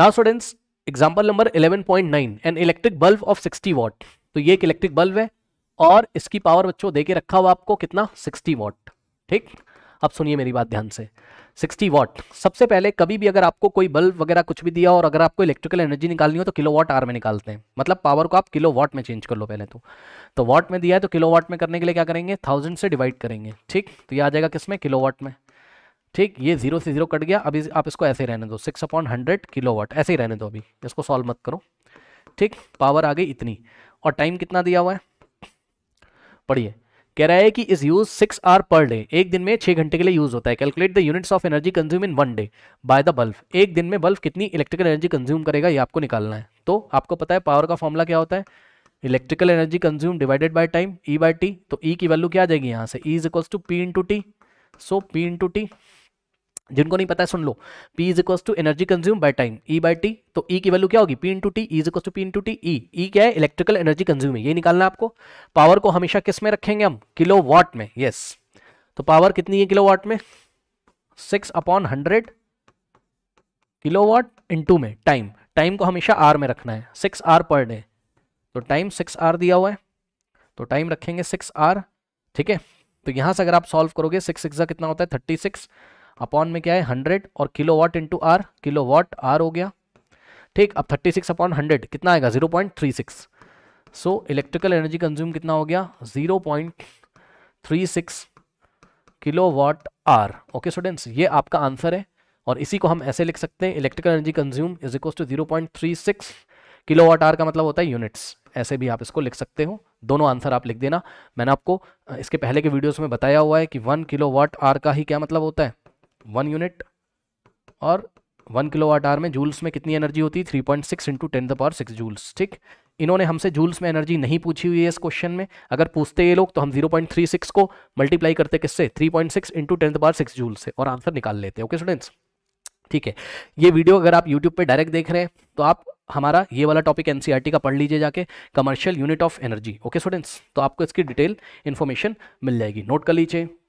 Now students example number 11.9 an electric bulb of 60 watt तो ये एक इलेक्ट्रिक बल्ब है और इसकी पावर बच्चों दे के रखा हुआ आपको कितना 60 वॉट ठीक अब सुनिए मेरी बात ध्यान से 60 वॉट सबसे पहले कभी भी अगर आपको कोई बल्ब वगैरह कुछ भी दिया और अगर आपको इलेक्ट्रिकल एनर्जी निकालनी हो तो किलो वॉट आर में निकालते हैं मतलब पावर को आप किलो वॉट में चेंज कर लो पहले तो तो वाट में दिया है तो किलो वॉट में करने के लिए क्या करेंगे थाउजेंड से डिवाइड करेंगे ठीक तो ये आ जाएगा किस में किलो वॉट में ठीक ये जीरो से जीरो कट गया अभी आप इसको ऐसे रहने दो six upon hundred kilowatt ऐसे ही रहने दो अभी इसको सॉल्व मत करो ठीक पावर आ गई इतनी और टाइम कितना दिया हुआ है पढ़िए कह रहा है कि इस use six hour per day एक दिन में छह घंटे के लिए यूज होता है calculate the units of energy consume in one day by the bulb एक दिन में बल्ब कितनी इलेक्ट्रिकल एनर्जी कंज्यूम करेगा ये आपको निकालना है तो आपको पता है पावर का फॉर्मूला क्या होता है electrical energy consume divided by time E e by T तो ई e की वैल्यू क्या आ जाएगी यहाँ से E e is equals to P into T so P into T जिनको नहीं पता है सुन लो P is equal to energy consume by time E by T तो E की वैल्यू क्या होगी P into T is equal to P into T E E क्या है इलेक्ट्रिकल एनर्जी कंज्यूम है ये निकालना है आपको पावर को हमेशा किस में रखेंगे हम किलो वाट में यस yes. तो पावर कितनी है किलो वाट में six upon hundred kilowatt into में टाइम टाइम को हमेशा आर में रखना है सिक्स आर पर डे तो टाइम सिक्स आर दिया हुआ है तो टाइम रखेंगे सिक्स आर ठीक है तो यहां से अगर आप सॉल्व करोगे सिक्स सिक्स कितना होता है थर्टी सिक्स अपॉन में क्या है हंड्रेड और kilowatt into hour kilowatt hour हो गया ठीक अब थर्टी सिक्स अपॉन हंड्रेड कितना आएगा zero point three six so electrical energy consume कितना हो गया zero point three six kilowatt hour okay students ये आपका आंसर है और इसी को हम ऐसे लिख सकते हैं electrical energy consume is equal to zero point three six kilowatt hour का मतलब होता है यूनिट्स ऐसे भी आप इसको लिख सकते हो दोनों आंसर आप लिख देना मैंने आपको इसके पहले के वीडियोस में बताया हुआ है कि वन किलो वॉट आर का ही क्या मतलब होता है वन यूनिट और वन किलो वाट आर में जूल्स में कितनी एनर्जी होती है three point six into ten the power six joules ठीक इन्होंने हमसे जूल्स में एनर्जी नहीं पूछी हुई है इस क्वेश्चन में अगर पूछते ये लोग तो हम 0.36 को मल्टीप्लाई करते किससे 3.6 point six into ten power six joule से और आंसर निकाल लेते हैं ओके स्टूडेंट्स ठीक है ये वीडियो अगर आप यूट्यूब पे डायरेक्ट देख रहे हैं तो आप हमारा ये वाला टॉपिक एन e का पढ़ लीजिए जाके commercial unit of energy okay students तो आपको इसकी डिटेल इन्फॉर्मेशन मिल जाएगी नोट कर लीजिए